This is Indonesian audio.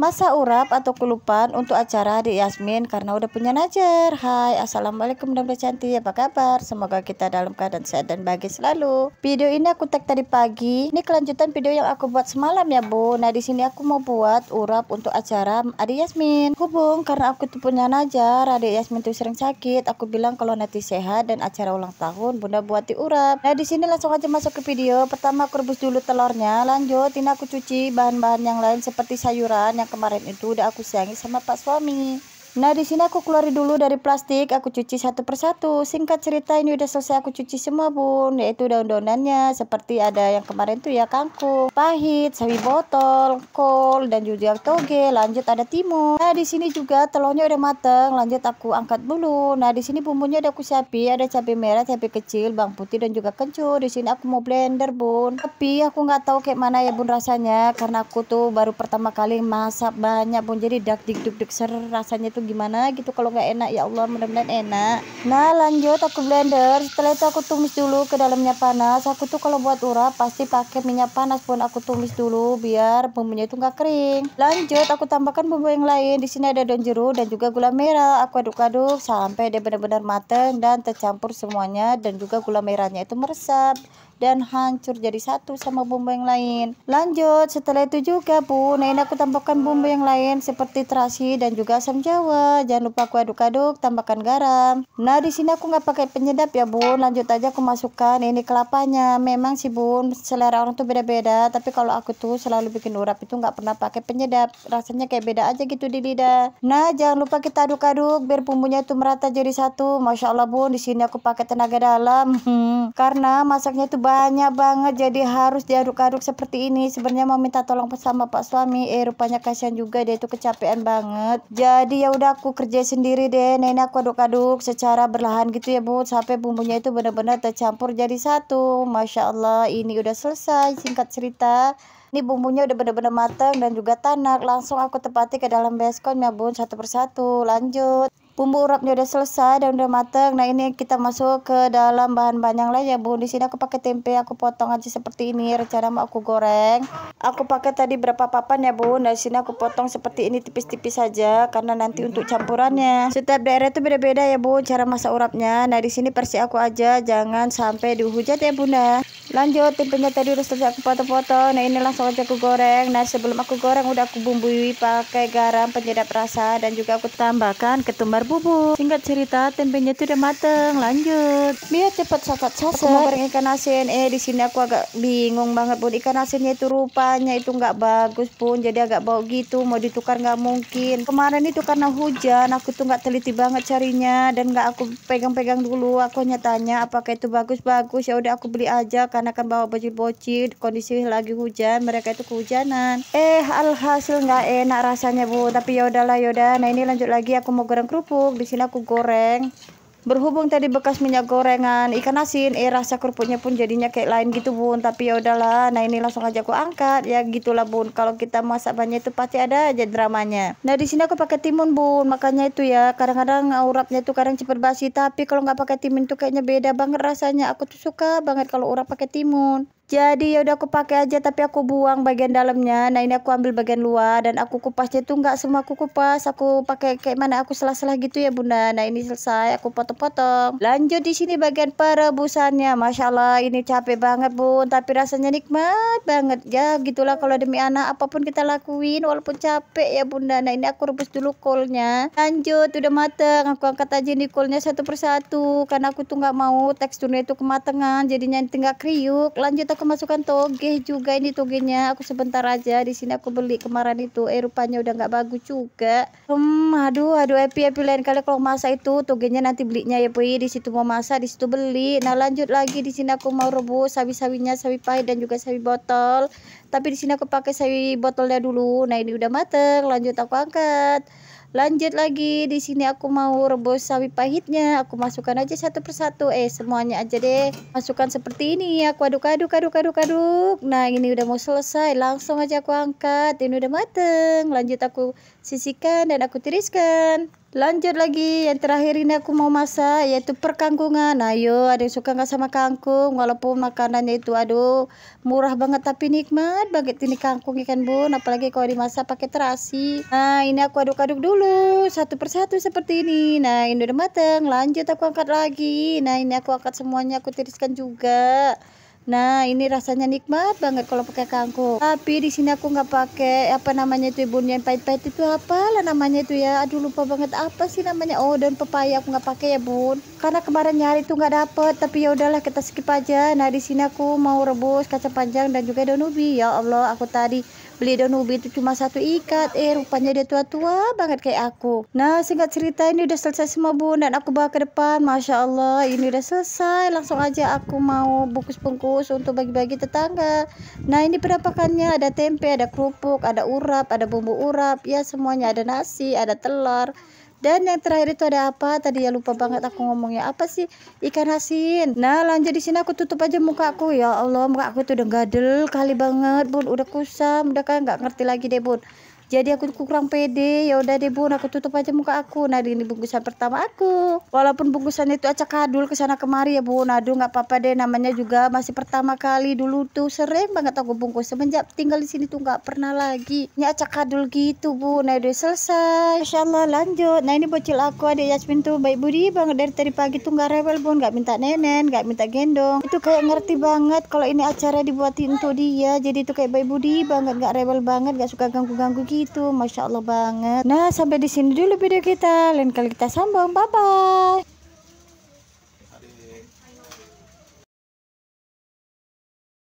Masa urap atau kelupaan untuk acara di Yasmin karena udah punya najar. Hai, Assalamualaikum dan cantik. Apa kabar? Semoga kita dalam keadaan sehat dan bahagia selalu. Video ini aku tag tadi pagi. Ini kelanjutan video yang aku buat semalam ya, Bu. Nah, di sini aku mau buat urap untuk acara Adik Yasmin. Hubung karena aku tuh punya najar, Adik Yasmin tuh sering sakit. Aku bilang kalau nanti sehat dan acara ulang tahun, Bunda buat di urap Nah, di sini langsung aja masuk ke video. Pertama aku rebus dulu telurnya. Lanjut, ini aku cuci bahan-bahan yang lain seperti sayuran yang kemarin itu udah aku siangin sama pak suami Nah di sini aku keluarin dulu dari plastik, aku cuci satu persatu. Singkat cerita ini udah selesai aku cuci semua bun, yaitu daun-daunannya seperti ada yang kemarin tuh ya kangkung, pahit, sawi botol, kol dan juga toge. Lanjut ada timun. Nah di sini juga telurnya udah mateng, lanjut aku angkat dulu. Nah di sini bumbunya udah aku siapin, ada cabai merah, cabai kecil, bawang putih dan juga kencur. Di sini aku mau blender bun, tapi aku nggak tahu kayak mana ya bun rasanya karena aku tuh baru pertama kali masak banyak bun jadi dak dik duk dik ser rasanya tuh atau gimana gitu kalau nggak enak ya Allah mudah-mudahan enak nah lanjut aku blender setelah itu aku tumis dulu ke dalamnya panas aku tuh kalau buat urap pasti pakai minyak panas pun aku tumis dulu biar bumbunya itu nggak kering lanjut aku tambahkan bumbu yang lain di sini ada daun jeruk dan juga gula merah aku aduk-aduk sampai dia benar-benar mateng dan tercampur semuanya dan juga gula merahnya itu meresap dan hancur jadi satu sama bumbu yang lain. Lanjut, setelah itu juga Bun, nah ini aku tambahkan bumbu yang lain seperti terasi dan juga asam jawa. Jangan lupa aku aduk-aduk, tambahkan garam. Nah, di sini aku nggak pakai penyedap ya Bun. Lanjut aja aku masukkan ini kelapanya. Memang sih Bun, selera orang tuh beda-beda, tapi kalau aku tuh selalu bikin urap itu nggak pernah pakai penyedap. Rasanya kayak beda aja gitu di lidah. Nah, jangan lupa kita aduk-aduk biar bumbunya itu merata jadi satu. Masya Allah Bun, di sini aku pakai tenaga dalam. Karena masaknya itu banyak banget jadi harus diaduk-aduk seperti ini sebenarnya mau minta tolong sama pak suami eh rupanya kasihan juga dia itu kecapean banget jadi ya udah aku kerja sendiri deh nenek aku aduk-aduk secara berlahan gitu ya bu sampai bumbunya itu benar-benar tercampur jadi satu masya Allah ini udah selesai singkat cerita ini bumbunya udah bener-bener matang dan juga tanak langsung aku tepati ke dalam beskon ya bun satu persatu lanjut bumbu urapnya udah selesai dan udah mateng nah ini kita masuk ke dalam bahan panjang lain ya bu di sini aku pakai tempe aku potong aja seperti ini rencana mau aku goreng aku pakai tadi berapa papan ya bu nah di sini aku potong seperti ini tipis-tipis saja -tipis karena nanti untuk campurannya setiap daerah itu beda-beda ya bu cara masak urapnya nah di sini persi aku aja jangan sampai dihujat ya bunda lanjut tempenya tadi udah selesai aku foto-foto nah ini langsung aja aku goreng nah sebelum aku goreng udah aku bumbui pakai garam penyedap rasa dan juga aku tambahkan ketumbar bubuk singkat cerita tempenya itu udah mateng lanjut biar cepat saset saset aku mau goreng ikan asin eh di sini aku agak bingung banget bun ikan asinnya itu rupanya itu nggak bagus pun jadi agak bau gitu mau ditukar nggak mungkin kemarin itu karena hujan aku tuh nggak teliti banget carinya dan nggak aku pegang-pegang dulu aku hanya apakah itu bagus-bagus ya udah aku beli aja seakan-akan bawa baju bocil kondisi lagi hujan mereka itu kehujanan eh alhasil nggak enak rasanya bu tapi yaudahlah yaudah nah ini lanjut lagi aku mau goreng kerupuk di sini aku goreng berhubung tadi bekas minyak gorengan ikan asin eh rasa kerupuknya pun jadinya kayak lain gitu bun tapi ya udahlah nah ini langsung aja aku angkat ya gitulah bun kalau kita masak banyak itu pasti ada aja dramanya nah di sini aku pakai timun bun makanya itu ya kadang-kadang urapnya itu kadang cepet basi tapi kalau nggak pakai timun tuh kayaknya beda banget rasanya aku tuh suka banget kalau urap pakai timun jadi ya udah aku pakai aja tapi aku buang bagian dalamnya. Nah ini aku ambil bagian luar dan aku kupasnya itu nggak semua aku kupas. Aku pakai kayak mana aku selah-selah gitu ya bunda. Nah ini selesai aku potong-potong. Lanjut di sini bagian perebusannya. Masya Allah ini capek banget bun tapi rasanya nikmat banget ya. Gitulah kalau demi anak apapun kita lakuin walaupun capek ya bunda. Nah ini aku rebus dulu kolnya. Lanjut udah mateng aku angkat aja nih kolnya satu persatu karena aku tuh nggak mau teksturnya itu kematangan jadinya tinggal kriuk. Lanjut aku kemasukan toge juga ini togenya. Aku sebentar aja di sini aku beli kemarin itu. Eh rupanya udah nggak bagus juga. Hmm, aduh aduh Epi Epi lain kali kalau masa itu togenya nanti belinya ya Pui. Di situ mau masa di situ beli. Nah, lanjut lagi di sini aku mau rebus sawi-sawinya, sawi pahit dan juga sawi botol. Tapi di sini aku pakai sawi botolnya dulu. Nah, ini udah mateng. Lanjut aku angkat lanjut lagi di sini aku mau rebus sawi pahitnya aku masukkan aja satu persatu eh semuanya aja deh masukkan seperti ini aku aduk aduk aduk aduk aduk nah ini udah mau selesai langsung aja aku angkat ini udah mateng lanjut aku sisihkan dan aku tiriskan Lanjut lagi yang terakhir ini aku mau masak yaitu perkangkungan. Ayo ada yang suka nggak sama kangkung walaupun makanannya itu aduh murah banget tapi nikmat banget ini kangkung ikan bun apalagi kalau dimasak pakai terasi. Nah ini aku aduk-aduk dulu satu persatu seperti ini. Nah ini udah mateng lanjut aku angkat lagi. Nah ini aku angkat semuanya aku tiriskan juga. Nah, ini rasanya nikmat banget kalau pakai kangkung. Tapi di sini aku nggak pakai apa namanya itu ibunya yang pahit-pahit itu apa apalah namanya itu ya. Aduh lupa banget apa sih namanya. Oh, dan pepaya aku nggak pakai ya, Bun. Karena kemarin nyari tuh nggak dapet, tapi ya udahlah kita skip aja. Nah, di sini aku mau rebus kacang panjang dan juga daun ubi. Ya Allah, aku tadi beli daun ubi itu cuma satu ikat. Eh, rupanya dia tua-tua banget kayak aku. Nah, singkat cerita ini udah selesai semua, Bun, dan aku bawa ke depan. Masya Allah, ini udah selesai. Langsung aja aku mau bungkus-bungkus untuk bagi-bagi tetangga. Nah, ini perapakannya ada tempe, ada kerupuk, ada urap, ada bumbu urap, ya semuanya ada nasi, ada telur. Dan yang terakhir itu ada apa? Tadi ya lupa banget aku ngomongnya. Apa sih? Ikan asin. Nah, lanjut di sini aku tutup aja muka aku. Ya Allah, muka aku tuh udah gadel kali banget, Bun. Udah kusam, udah kan nggak ngerti lagi deh, Bun jadi aku kurang pede ya udah deh bun aku tutup aja muka aku nah ini bungkusan pertama aku walaupun bungkusan itu acak adul sana kemari ya bun aduh nggak apa-apa deh namanya juga masih pertama kali dulu tuh sering banget aku bungkus semenjak tinggal di sini tuh nggak pernah lagi ini acak adul gitu bu. nah udah selesai Insya lanjut nah ini bocil aku ada Yasmin tuh baik budi banget dari tadi pagi tuh nggak rewel bun nggak minta nenen nggak minta gendong itu kayak ngerti banget kalau ini acara dibuatin tuh dia jadi itu kayak baik budi banget nggak rewel banget nggak suka ganggu-ganggu gitu gitu masya allah banget nah sampai di sini dulu video kita lain kali kita sambung bye bye